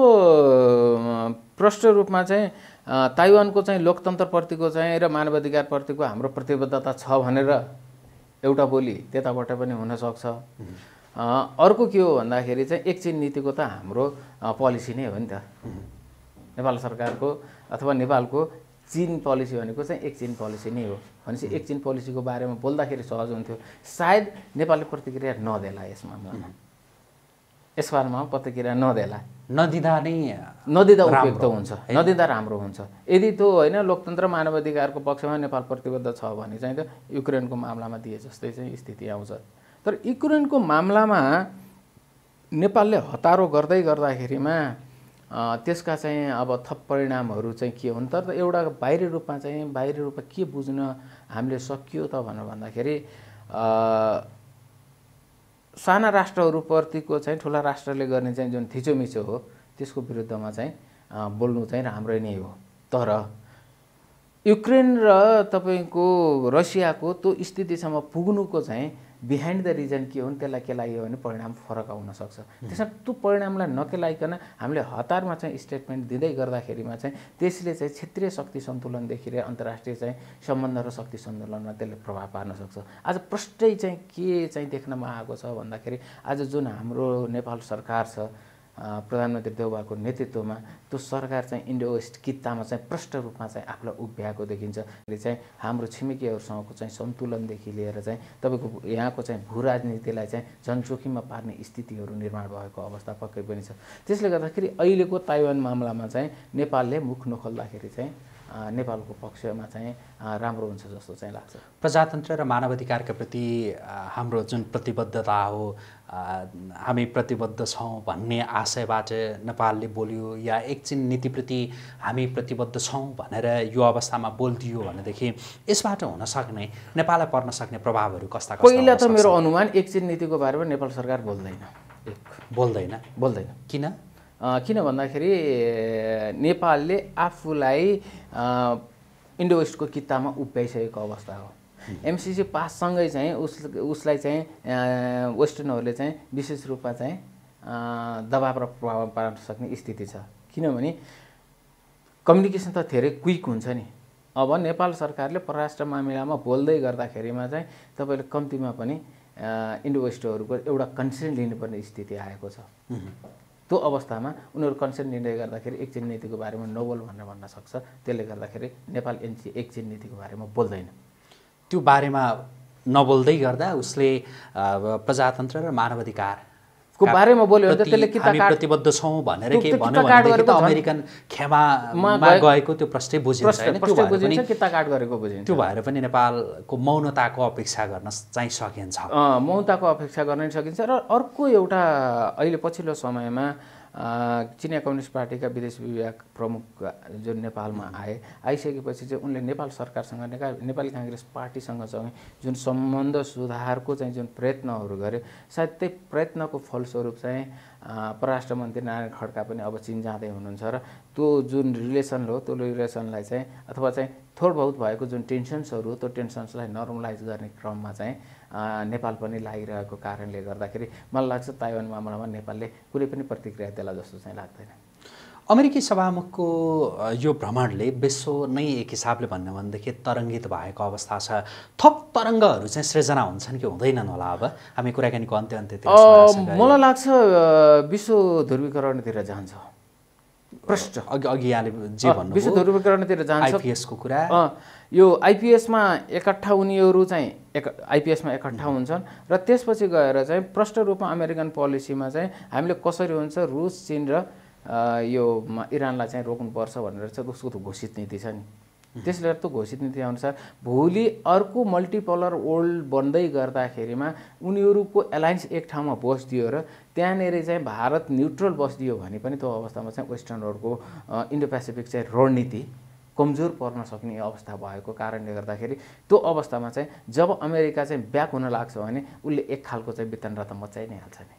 प्रष्ट रूपमा चाहिँ ताइवानको चाहिँ लोकतन्त्रप्रतिको चाहिँ र मानवाधिकारप्रतिको हाम्रो प्रतिबद्धता छ भनेर एउटा बोली त्यताबाट पनि हुनसक्छ अर्को के हो भन्दाखेरि चाहिँ एकछिन नीतिको त हाम्रो पोलिसी नै हो नि त नेपाल सरकारको अथवा नेपालको चिन पोलिसी भनेको चाहिँ एक पोलिसी नै हो भनेपछि एक चिन पोलिसीको बारेमा बोल्दाखेरि सहज हुन्थ्यो सायद नेपालले प्रतिक्रिया नदेला यसमा यसबारमा प्रतिक्रिया नदेला नदिँदा नै नदिँदा उपयुक्त हुन्छ नदिँदा राम्रो हुन्छ यदि त्यो होइन लोकतन्त्र मानवाधिकारको पक्षमा नेपाल प्रतिबद्ध छ भने चाहिँ त युक्रेनको मामलामा दिए जस्तै चाहिँ स्थिति आउँछ तर युक्रेनको मामलामा नेपालले हतारो गर्दै गर्दाखेरिमा त्यसका चाहिँ अब थप परिणामहरू चाहिँ के हुन् तर एउटा बाहिरी रूपमा चाहिँ बाहिरी रूपमा के बुझ्न हामीले सकियो त भनेर भन्दाखेरि साना राष्ट्रहरूप्रतिको चाहिँ ठुला राष्ट्रले गर्ने चाहिँ जुन थिचोमिचो हो त्यसको विरुद्धमा चाहिँ बोल्नु चाहिँ राम्रै नै हो तर युक्रेन र तपाईँको रसियाको त्यो स्थितिसम्म पुग्नुको चाहिँ बिहाइन्ड द रिजन के हो त्यसलाई के केलाइयो भने परिणाम फरक आउनसक्छ त्यसमा त्यो परिणामलाई नकेलाइकन हामीले हतारमा चाहिँ स्टेटमेन्ट दिँदै गर्दाखेरिमा चाहिँ त्यसले चाहिँ क्षेत्रीय शक्ति सन्तुलनदेखि लिएर अन्तर्राष्ट्रिय चाहिँ सम्बन्ध र शक्ति सन्तुलनमा त्यसले प्रभाव पार्न सक्छ आज प्रष्टै चाहिँ के चाहिँ देख्नमा आएको छ भन्दाखेरि आज जुन हाम्रो नेपाल सरकार छ प्रधानमन्त्री देउबाको नेतृत्वमा त्यो सरकार चाहिँ इन्डो वेस्ट कितामा चाहिँ प्रष्ट रूपमा चाहिँ आफूलाई उभ्याएको देखिन्छ चाहिँ हाम्रो छिमेकीहरूसँगको चाहिँ सन्तुलनदेखि लिएर चाहिँ तपाईँको यहाँको चाहिँ भू राजनीतिलाई चाहिँ जनजोखिममा पार्ने स्थितिहरू निर्माण भएको अवस्था पक्कै पनि छ त्यसले गर्दाखेरि अहिलेको ताइवान मामलामा चाहिँ नेपालले मुख नखोल्दाखेरि चाहिँ नेपालको पक्षमा चाहिँ राम्रो हुन्छ जस्तो चाहिँ लाग्छ प्रजातन्त्र र मानवाधिकारका प्रति हाम्रो जुन प्रतिबद्धता हो हामी प्रतिबद्ध छौँ भन्ने आशयबाट नेपालले बोल्यो या एकछिन नीतिप्रति हामी प्रतिबद्ध छौँ भनेर यो अवस्थामा बोलिदियो भनेदेखि यसबाट हुन सक्ने नेपाललाई पर्न सक्ने प्रभावहरू कस्ता पहिला त मेरो अनुमान एकछिन नीतिको बारेमा नेपाल सरकार बोल्दैन एक बोल्दैन बोल्दैन किन किन भन्दाखेरि नेपालले आफूलाई इन्डो वेस्टको किताबमा उभ्याइसकेको अवस्था हो एमसिसी पाससँगै चाहिँ उस उसलाई चाहिँ वेस्टर्नहरूले चाहिँ विशेष रूपमा चाहिँ दबाब र प्रभाव पार्न सक्ने स्थिति छ किनभने कम्युनिकेसन त धेरै क्विक हुन्छ नि अब नेपाल सरकारले परराष्ट्र मामिलामा बोल्दै गर्दाखेरिमा चाहिँ तपाईँले कम्तीमा पनि इन्डो वेस्टहरूको एउटा कन्सेन्ट लिनुपर्ने स्थिति आएको छ त्यो अवस्थामा उनीहरू कन्सेन्ट निर्णय गर्दाखेरि एकछिन नीतिको बारेमा नबोल भनेर भन्न सक्छ त्यसले गर्दाखेरि नेपाल एनसी एकछिन नीतिको बारेमा बोल्दैन त्यो बारेमा नबोल्दै गर्दा उसले प्रजातन्त्र र मानवाधिकार को बारेमा बोल्यो भने त्यसले किता प्रतिबद्ध छौँ भनेर के भन्यो भनेदेखि त अमेरिकन खेमामा गएको त्यो प्रष्टै बुझिन्छ बुझिन्छ किता काट गरेको बुझिन्छ त्यो भएर पनि नेपालको मौनताको अपेक्षा गर्न चाहिँ सकिन्छ मौनताको अपेक्षा गर्न सकिन्छ र अर्को एउटा अहिले पछिल्लो समयमा चिनिया कम्युनिस्ट पार्टीका विदेश विभाग प्रमुख जुन नेपालमा आए आइसकेपछि चाहिँ उनले नेपाल सरकारसँग नेपाली काङ्ग्रेस पार्टीसँग चाहिँ जुन सम्बन्ध सुधारको चाहिँ जुन प्रयत्नहरू गरे सायद त्यही प्रयत्नको फलस्वरूप चाहिँ परराष्ट्र मन्त्री नारायण खड्का पनि अब चिन जाँदै हुनुहुन्छ र त्यो जुन रिलेसन हो त्यो रिलेसनलाई चाहिँ अथवा चाहिँ थोर बहुत भएको जुन टेन्सन्सहरू त्यो टेन्सन्सलाई नर्मलाइज गर्ने क्रममा चाहिँ नेपाल पनि लागिरहेको कारणले गर्दाखेरि मलाई लाग्छ ताइवान मामलामा नेपालले कुनै पनि प्रतिक्रिया देला जस्तो चाहिँ लाग्दैन अमेरिकी सभामुखको यो भ्रमणले विश्व नै एक हिसाबले भन्यो भनेदेखि तरङ्गित भएको अवस्था छ थप तरङ्गहरू चाहिँ सृजना हुन्छन् कि हुँदैनन् होला अब हामी कुराकानीको अन्त्य अन्त्य मलाई लाग्छ विश्व ध्रुवीकरणतिर जान्छ प्रश्न अघि अघि यहाँले जे भन्नु विशुद्ध ध्रुवीकरणतिर जान्छ आइपिएसको कुरा यो आइपिएसमा एकट्ठा उनीहरू चाहिँ एक आइपिएसमा एकट्ठा हुन्छन् र त्यसपछि गएर चाहिँ प्रष्ट रूपमा अमेरिकन पोलिसीमा चाहिँ हामीले कसरी हुन्छ रुस चिन र यो इरानलाई चाहिँ रोक्नुपर्छ भनेर चाहिँ उसको घोषित नीति छ नि त्यसले गर्दा त्यो घोषित नीतिअनुसार भोलि अर्को मल्टिपलर वर्ल्ड बन्दै गर्दाखेरिमा उनीहरूको एलायन्स एक ठाउँमा बसिदियो र त्यहाँनिर चाहिँ भारत न्युट्रल बसिदियो भने पनि त्यो अवस्थामा चाहिँ वेस्टर्न वेस्टर्नहरूको इन्डो पेसिफिक चाहिँ रणनीति कमजोर पर्न सक्ने अवस्था भएको कारणले गर्दाखेरि त्यो अवस्थामा चाहिँ जब अमेरिका चाहिँ ब्याक हुन लाग्छ भने उसले एक खालको चाहिँ त मचाइ नै हाल्छ नि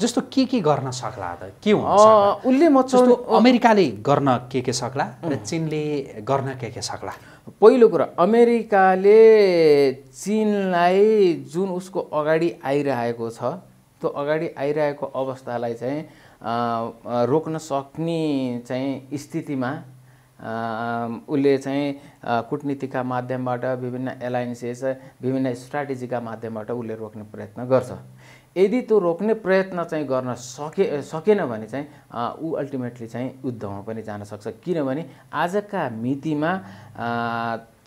जस्तो के के गर्न सक्ला त के हुन्छ उसले म जस्तो अमेरिकाले गर्न के के सक्ला र चिनले गर्न के के सक्ला पहिलो कुरा अमेरिकाले चिनलाई जुन उसको अगाडि आइरहेको छ त्यो अगाडि आइरहेको अवस्थालाई चाहिँ रोक्न सक्ने चाहिँ स्थितिमा उसले चाहिँ कुटनीतिका माध्यमबाट विभिन्न एलायन्सेस विभिन्न स्ट्राटेजीका माध्यमबाट उसले रोक्ने प्रयत्न गर्छ यदि त्यो रोक्ने प्रयत्न चाहिँ गर्न सके सकेन भने चाहिँ ऊ अल्टिमेटली चाहिँ युद्धमा पनि जान सक्छ किनभने आजका मितिमा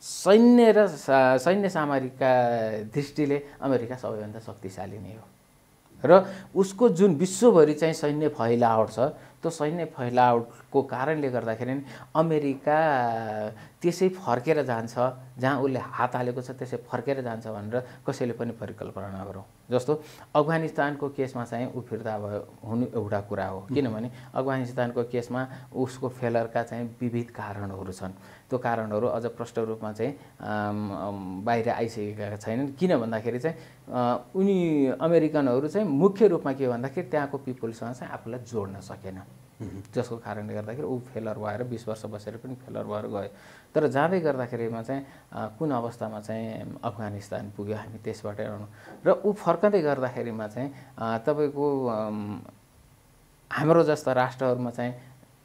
सैन्य र सैन्य सामरिकका दृष्टिले अमेरिका सबैभन्दा शक्तिशाली नै हो र उसको जुन विश्वभरि चाहिँ सैन्य फैलावट छ त्यो सैन्य फैलावट को कारणले गर्दाखेरि अमेरिका त्यसै फर्केर जान्छ जहाँ उसले हात हालेको छ त्यसै फर्केर जान्छ भनेर कसैले पनि परिकल्पना नगरौँ जस्तो अफगानिस्तानको केसमा चाहिँ ऊ फिर्ता भयो हुनु एउटा कुरा हो किनभने अफगानिस्तानको केसमा उसको फेलरका चाहिँ विविध कारणहरू छन् त्यो कारणहरू अझ प्रष्ट रूपमा चाहिँ बाहिर आइसकेका छैनन् किन भन्दाखेरि चाहिँ उनी अमेरिकनहरू चाहिँ मुख्य रूपमा के भन्दाखेरि त्यहाँको पिपुलसँग चाहिँ आफूलाई जोड्न सकेन जसको कारणले गर्दाखेरि ऊ फेलर भएर बिस वर्ष बसेर पनि फेलर भएर गयो तर जाँदै गर्दाखेरिमा चाहिँ कुन अवस्थामा चाहिँ अफगानिस्तान पुग्यो हामी त्यसबाटै आउनु र ऊ फर्कँदै गर्दाखेरिमा चाहिँ तपाईँको हाम्रो जस्ता राष्ट्रहरूमा चाहिँ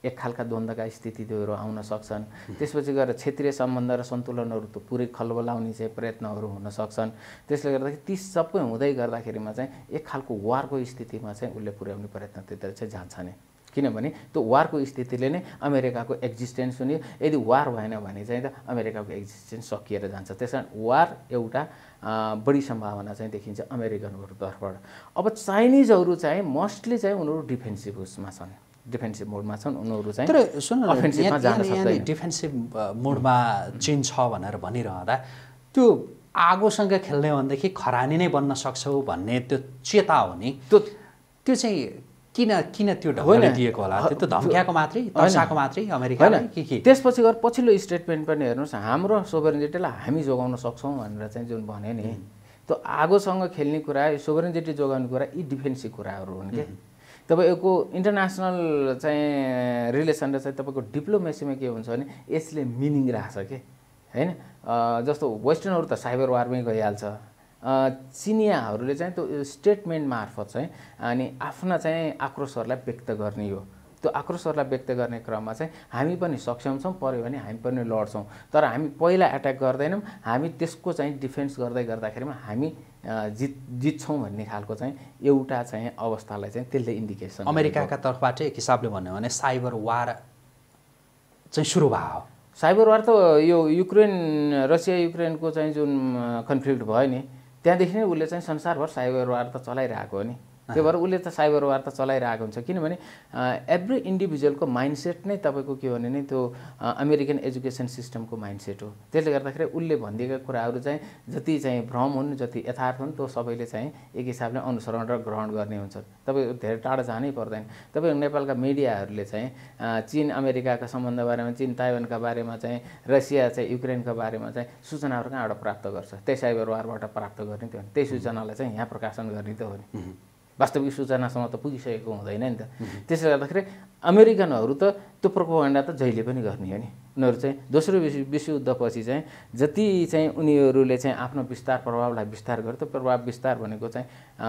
एक खालका द्वन्द्वका स्थितिहरू आउन सक्छन् त्यसपछि गएर क्षेत्रीय सम्बन्ध र सन्तुलनहरू त पुरै खलबलाउने चाहिँ प्रयत्नहरू हुन सक्छन् त्यसले गर्दाखेरि ती सबै हुँदै गर्दाखेरिमा चाहिँ एक खालको वारको स्थितिमा चाहिँ उसले पुर्याउने प्रयत्न प्रयत्नतिर चाहिँ जान्छ नै किनभने त्यो वारको स्थितिले नै अमेरिकाको एक्जिस्टेन्स हुने यदि वार भएन भने चाहिँ त अमेरिकाको एक्जिस्टेन्स सकिएर जान्छ त्यस कारण वार एउटा बढी सम्भावना चाहिँ देखिन्छ अमेरिकनहरू तर्फबाट अब चाइनिजहरू चाहिँ मोस्टली चाहिँ उनीहरू डिफेन्सिभ उसमा छन् डिफेन्सिभ मोडमा छन् उनीहरू चाहिँ तर सुन डिफेन्सिभ मोडमा चिन छ भनेर भनिरहँदा त्यो आगोसँग खेल्ने भनेदेखि खरानी नै बन्न सक्छौ भन्ने त्यो चेता हो नि त्यो त्यो चाहिँ किन किन त्यो ढङ्गले दिएको होला त्यो त धम्क्याएको मात्रै तर्साएको मात्रै अमेरिका के के त्यसपछि गएर पछिल्लो स्टेटमेन्ट पनि हेर्नुहोस् हाम्रो सोभरेन्जिटीलाई हामी जोगाउन सक्छौँ भनेर चाहिँ जुन भन्यो नि त्यो आगोसँग खेल्ने कुरा यो सोभरेन्जिटी जोगाउने कुरा यी डिफेन्सिभ कुराहरू हुन् कि तपाईँको इन्टरनेसनल चाहिँ रिलेसन र चाहिँ तपाईँको डिप्लोमेसीमा के हुन्छ भने यसले मिनिङ राख्छ कि होइन जस्तो वेस्टर्नहरू त साइबर वारमै गइहाल्छ चिनियाहरूले चाहिँ त्यो स्टेटमेन्ट मार्फत चाहिँ अनि आफ्ना चाहिँ आक्रोशहरूलाई व्यक्त गर्ने हो त्यो आक्रोशहरूलाई व्यक्त गर्ने क्रममा चाहिँ हामी पनि सक्षम छौँ पऱ्यो भने हामी पनि लड्छौँ तर हामी पहिला एट्याक गर्दैनौँ हामी त्यसको चाहिँ डिफेन्स गर्दै गर्दाखेरिमा हामी जित जित्छौँ भन्ने खालको चाहिँ एउटा चाहिँ अवस्थालाई चाहिँ त्यसले इन्डिकेसन अमेरिकाका तर्फबाट एक हिसाबले भन्यो भने साइबर वार चाहिँ सुरु भयो साइबर वार त यो युक्रेन रसिया युक्रेनको चाहिँ जुन कन्फ्लिक्ट भयो नि त्यहाँदेखि नै उसले चाहिँ संसारभर साइबर वार त चलाइरहेको हो नि त्यही भएर उसले त साइबर वार त चलाइरहेको हुन्छ किनभने एभ्री इन्डिभिजुअलको माइन्डसेट नै तपाईँको के भने नि त्यो अमेरिकन एजुकेसन सिस्टमको माइन्डसेट हो त्यसले गर्दाखेरि उसले भनिदिएका कुराहरू चाहिँ जति चाहिँ भ्रम हुन् जति यथार्थ हुन् त्यो सबैले चाहिँ एक हिसाबले अनुसरण र ग्रहण गर्ने हुन्छ तपाईँ धेरै टाढा जानै पर्दैन तपाईँ नेपालका मिडियाहरूले चाहिँ चिन अमेरिकाका सम्बन्ध बारेमा चिन ताइवानका बारेमा चाहिँ रसिया चाहिँ युक्रेनका बारेमा चाहिँ सूचनाहरू कहाँबाट प्राप्त गर्छ त्यही साइबर वारबाट प्राप्त गर्ने त्यो त्यही सूचनालाई चाहिँ यहाँ प्रकाशन गर्ने त हो नि वास्तविक सूचनासम्म त पुगिसकेको हुँदैन नि त त्यसले गर्दाखेरि अमेरिकनहरू त त्यो प्रोपोगण्डा त जहिले पनि गर्ने हो नि उनीहरू चाहिँ दोस्रो विश्व विश्वयुद्धपछि चाहिँ जति चाहिँ उनीहरूले चाहिँ आफ्नो विस्तार प्रभावलाई विस्तार गर्यो त्यो प्रभाव विस्तार भनेको चाहिँ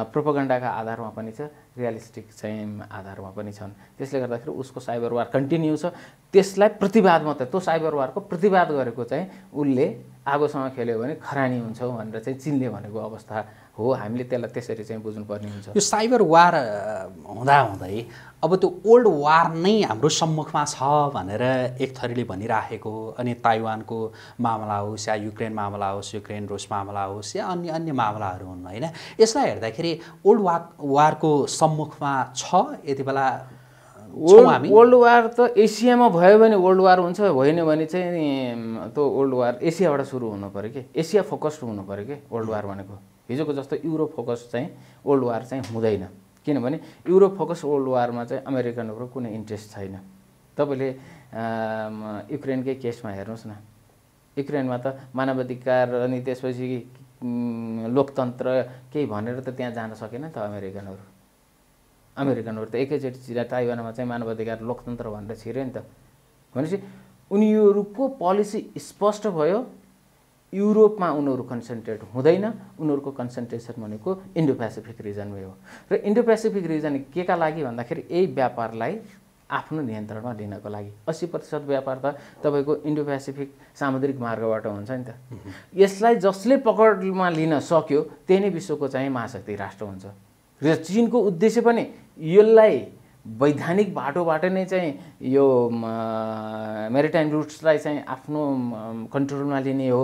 प्रोपोगन्डाका आधारमा पनि छ रियालिस्टिक चाहिँ आधारमा पनि छन् त्यसले गर्दाखेरि उसको साइबर वार कन्टिन्यू छ त्यसलाई प्रतिवाद मात्रै त्यो साइबर वारको प्रतिवाद गरेको चाहिँ उसले आगोसँग खेल्यो भने खरानी हुन्छौँ भनेर चाहिँ चिनले भनेको अवस्था हो हामीले त्यसलाई त्यसरी चाहिँ बुझ्नुपर्ने हुन्छ यो साइबर वार हुँदा हुँदै अब त्यो ओल्ड वार नै हाम्रो सम्मुखमा छ भनेर एक थरीले भनिराखेको अनि ताइवानको मामला होस् या युक्रेन मामला होस् युक्रेन रुस मामला होस् या अन्य अन्य मामलाहरू हुन् होइन यसलाई हेर्दाखेरि ओल्ड वा वारको सम्मुखमा छ यति बेला वर्ल्ड वार त एसियामा भयो भने वर्ल्ड वार हुन्छ होइन भने चाहिँ त्यो वर्ल्ड वार एसियाबाट सुरु हुनु पऱ्यो कि एसिया फोकस्ड हुनु पऱ्यो कि वर्ल्ड वार भनेको हिजोको जस्तो युरोप फोकस चाहिँ वर्ल्ड वार चाहिँ हुँदैन किनभने युरोप फोकस वर्ल्ड वारमा चाहिँ अमेरिकनहरूको कुनै इन्ट्रेस्ट छैन तपाईँले युक्रेनकै केसमा हेर्नुहोस् न युक्रेनमा त मानवाधिकार अनि त्यसपछि लोकतन्त्र केही भनेर त त्यहाँ जान सकेन त अमेरिकनहरू अमेरिकनहरू त एकैचोटि चिरा ताइवानमा चाहिँ मानवाधिकार लोकतन्त्र भनेर छिर्यो नि त भनेपछि उनीहरूको पोलिसी स्पष्ट भयो युरोपमा उनीहरू कन्सन्ट्रेट हुँदैन उनीहरूको कन्सन्ट्रेसन भनेको इन्डो पेसिफिक रिजनमै हो र इन्डो पेसिफिक रिजन के का लागि भन्दाखेरि यही व्यापारलाई आफ्नो नियन्त्रणमा लिनको लागि अस्सी प्रतिशत व्यापार त तपाईँको इन्डो पेसिफिक सामुद्रिक मार्गबाट हुन्छ नि त यसलाई जसले पकडमा लिन सक्यो त्यही नै विश्वको चाहिँ महाशक्ति राष्ट्र हुन्छ र चिनको उद्देश्य पनि यसलाई वैधानिक बाटोबाट नै चाहिँ यो मेरिटाइम रुट्सलाई चाहिँ आफ्नो कन्ट्रोलमा लिने हो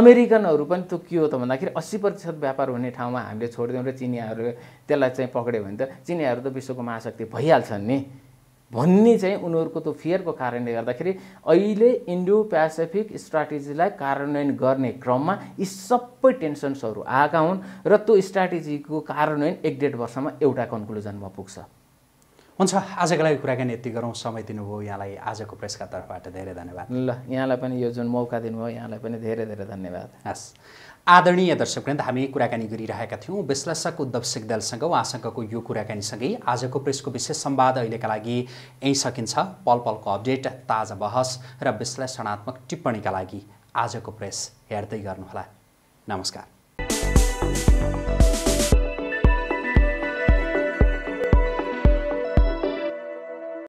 अमेरिकनहरू पनि त्यो के हो त भन्दाखेरि अस्सी प्रतिशत व्यापार हुने ठाउँमा हामीले छोडिदिउँ र चिनियाहरू त्यसलाई चाहिँ पक्रियो भने त चिनियाहरू त विश्वको महाशक्ति भइहाल्छन् नि भन्ने चाहिँ उनीहरूको त्यो फियरको कारणले गर्दाखेरि अहिले इन्डो पेसिफिक स्ट्राटेजीलाई कार्यान्वयन गर्ने क्रममा यी सबै टेन्सन्सहरू आएका हुन् र त्यो स्ट्राटेजीको कार्यान्वयन एक डेढ वर्षमा एउटा कन्क्लुजनमा पुग्छ हुन्छ आजको लागि कुराकानी यति गरौँ समय दिनुभयो यहाँलाई आजको प्रेसका तर्फबाट धेरै धन्यवाद ल यहाँलाई पनि यो जुन मौका दिनुभयो यहाँलाई पनि धेरै धेरै धन्यवाद हस् आदरणीय दर्शकवृन्द हामी कुराकानी गरिरहेका थियौँ विश्लेषक उद्धव सिग्दलसँग उहाँसँगको यो कुराकानीसँगै आजको प्रेसको विशेष संवाद अहिलेका लागि यहीँ सकिन्छ पल पलको अपडेट ताजा बहस र विश्लेषणात्मक टिप्पणीका लागि आजको प्रेस हेर्दै गर्नुहोला नमस्कार